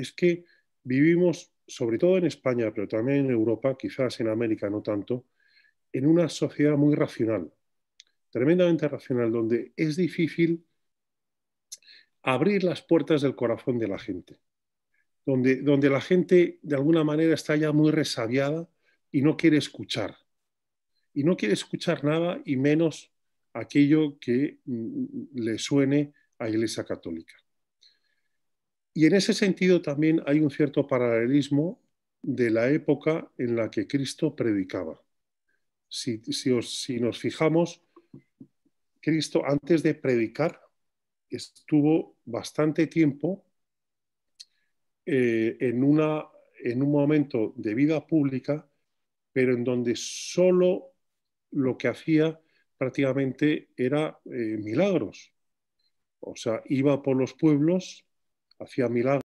es que vivimos, sobre todo en España, pero también en Europa, quizás en América no tanto, en una sociedad muy racional, tremendamente racional, donde es difícil abrir las puertas del corazón de la gente, donde, donde la gente de alguna manera está ya muy resabiada y no quiere escuchar. Y no quiere escuchar nada y menos aquello que mm, le suene a Iglesia Católica. Y en ese sentido también hay un cierto paralelismo de la época en la que Cristo predicaba. Si, nos fijamos, Cristo antes de predicar estuvo bastante tiempo eh, en, una, en un momento de vida pública, pero en donde solo lo que hacía prácticamente era eh, milagros. O sea, iba por los pueblos hacía milagros